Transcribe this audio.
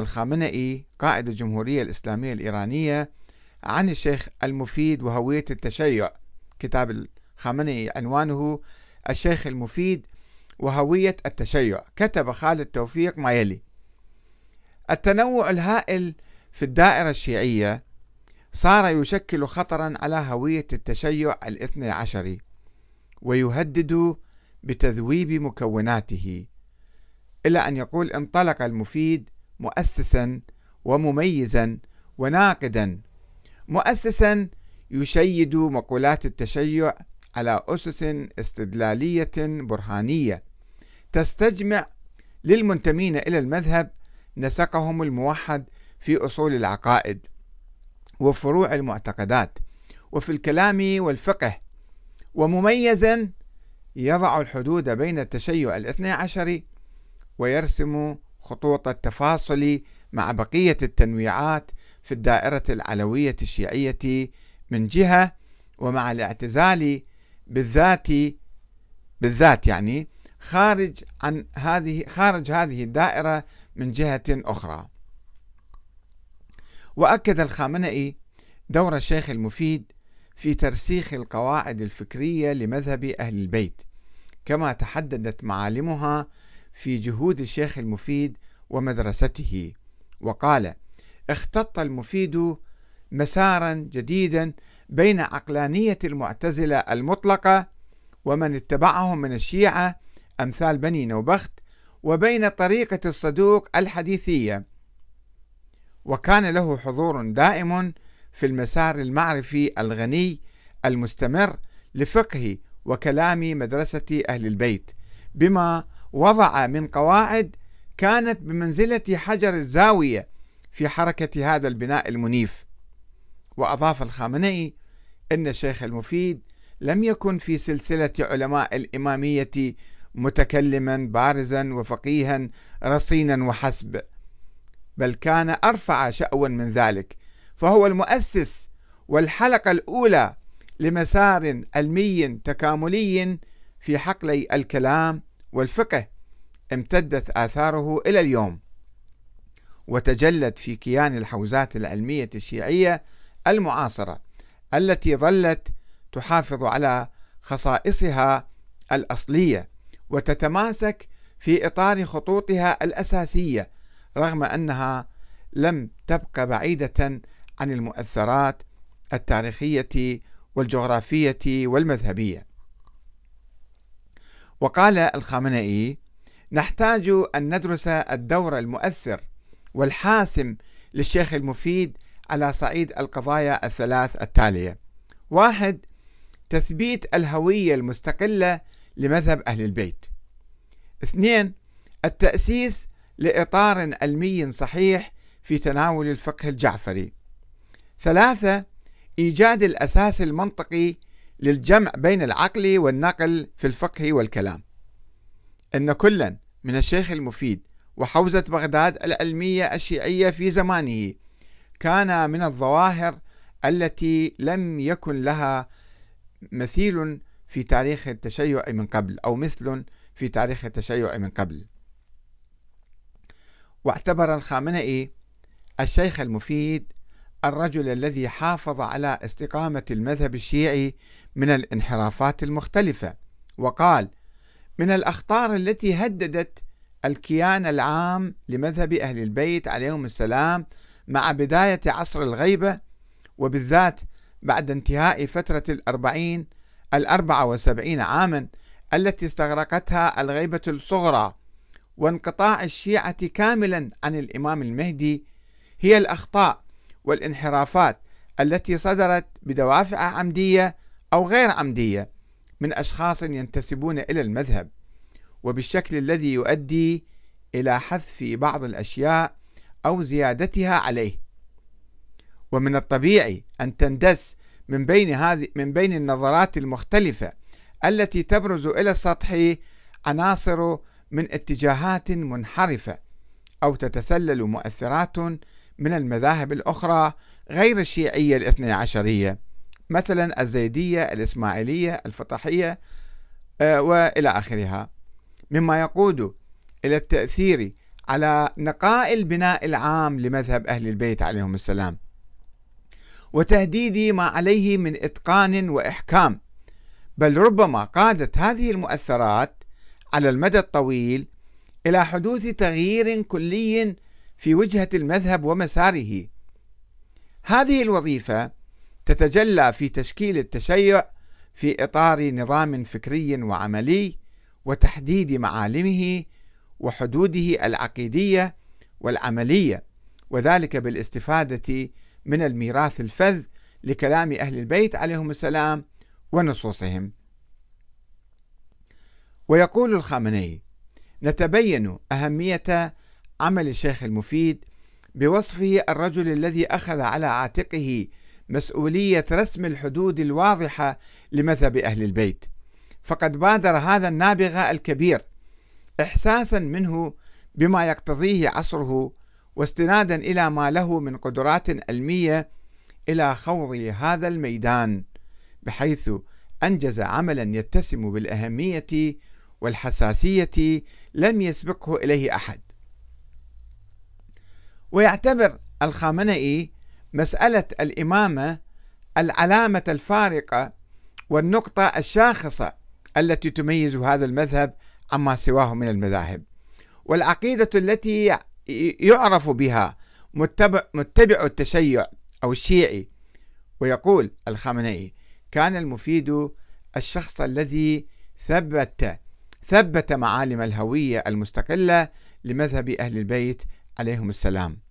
الخامنئي قائد الجمهورية الإسلامية الإيرانية عن الشيخ المفيد وهوية التشيع كتاب الخامنئي عنوانه الشيخ المفيد وهوية التشيع كتب خالد توفيق ما يلي التنوع الهائل في الدائرة الشيعية صار يشكل خطرا على هوية التشيع الاثني عشري ويهدد بتذويب مكوناته إلى أن يقول انطلق المفيد مؤسسا ومميزا وناقدا مؤسسا يشيد مقولات التشيع على أسس استدلالية برهانية تستجمع للمنتمين إلى المذهب نسقهم الموحد في أصول العقائد وفروع المعتقدات وفي الكلام والفقه ومميزا يضع الحدود بين التشيع الاثني عشري ويرسم خطوط التفاصل مع بقية التنويعات في الدائرة العلوية الشيعية من جهة ومع الاعتزال بالذات بالذات يعني خارج عن هذه خارج هذه الدائرة من جهة أخرى وأكد الخامنئي دور الشيخ المفيد في ترسيخ القواعد الفكرية لمذهب أهل البيت كما تحددت معالمها في جهود الشيخ المفيد ومدرسته وقال اختط المفيد مسارا جديدا بين عقلانية المعتزلة المطلقة ومن اتبعهم من الشيعة أمثال بني نوبخت وبين طريقة الصدوق الحديثية وكان له حضور دائم في المسار المعرفي الغني المستمر لفقه وكلام مدرسة أهل البيت بما وضع من قواعد كانت بمنزلة حجر الزاوية في حركة هذا البناء المنيف وأضاف الخامنئي أن الشيخ المفيد لم يكن في سلسلة علماء الإمامية متكلما بارزا وفقيها رصينا وحسب بل كان أرفع شأوا من ذلك فهو المؤسس والحلقة الأولى لمسار علمي تكاملي في حقلي الكلام والفقه امتدت آثاره إلى اليوم وتجلت في كيان الحوزات العلمية الشيعية المعاصرة التي ظلت تحافظ على خصائصها الأصلية وتتماسك في إطار خطوطها الأساسية رغم أنها لم تبقى بعيدة عن المؤثرات التاريخية والجغرافية والمذهبية وقال الخامنئي نحتاج أن ندرس الدور المؤثر والحاسم للشيخ المفيد على صعيد القضايا الثلاث التالية: واحد تثبيت الهوية المستقلة لمذهب أهل البيت. اثنين التأسيس لإطار علمي صحيح في تناول الفقه الجعفري. ثلاثة إيجاد الأساس المنطقي للجمع بين العقل والنقل في الفقه والكلام. أن كلا من الشيخ المفيد وحوزة بغداد العلمية الشيعية في زمانه كان من الظواهر التي لم يكن لها مثيل في تاريخ التشيع من قبل أو مثل في تاريخ التشيع من قبل واعتبر الخامنئي الشيخ المفيد الرجل الذي حافظ على استقامة المذهب الشيعي من الانحرافات المختلفة وقال من الأخطار التي هددت الكيان العام لمذهب أهل البيت عليهم السلام مع بداية عصر الغيبة وبالذات بعد انتهاء فترة الأربعين الأربعة وسبعين عاما التي استغرقتها الغيبة الصغرى وانقطاع الشيعة كاملا عن الإمام المهدي هي الأخطاء والانحرافات التي صدرت بدوافع عمدية أو غير عمدية من أشخاص ينتسبون إلى المذهب وبالشكل الذي يؤدي إلى حذف بعض الأشياء أو زيادتها عليه ومن الطبيعي أن تندس من بين هذه من بين النظرات المختلفة التي تبرز إلى السطح عناصر من اتجاهات منحرفة أو تتسلل مؤثرات من المذاهب الأخرى غير الشيعية الاثني عشرية مثلا الزيدية الإسماعيلية الفطحية آه، وإلى آخرها مما يقود إلى التأثير على نقاء البناء العام لمذهب أهل البيت عليهم السلام وتهديد ما عليه من إتقان وإحكام بل ربما قادت هذه المؤثرات على المدى الطويل إلى حدوث تغيير كلي في وجهة المذهب ومساره هذه الوظيفة تتجلى في تشكيل التشيع في إطار نظام فكري وعملي وتحديد معالمه وحدوده العقيدية والعملية وذلك بالاستفادة من الميراث الفذ لكلام أهل البيت عليهم السلام ونصوصهم ويقول الخامنئي نتبين أهمية عمل الشيخ المفيد بوصفه الرجل الذي أخذ على عاتقه مسؤولية رسم الحدود الواضحة لمذهب أهل البيت فقد بادر هذا النابغة الكبير إحساسا منه بما يقتضيه عصره واستنادا إلى ما له من قدرات علمية إلى خوض هذا الميدان بحيث أنجز عملا يتسم بالأهمية والحساسية لم يسبقه إليه أحد ويعتبر الخامنئي مسألة الإمامة العلامة الفارقة والنقطة الشاخصة التي تميز هذا المذهب عما سواه من المذاهب والعقيدة التي يعرف بها متبع, التشيع أو الشيعي ويقول الخامنئي كان المفيد الشخص الذي ثبت ثبت معالم الهوية المستقلة لمذهب أهل البيت عليهم السلام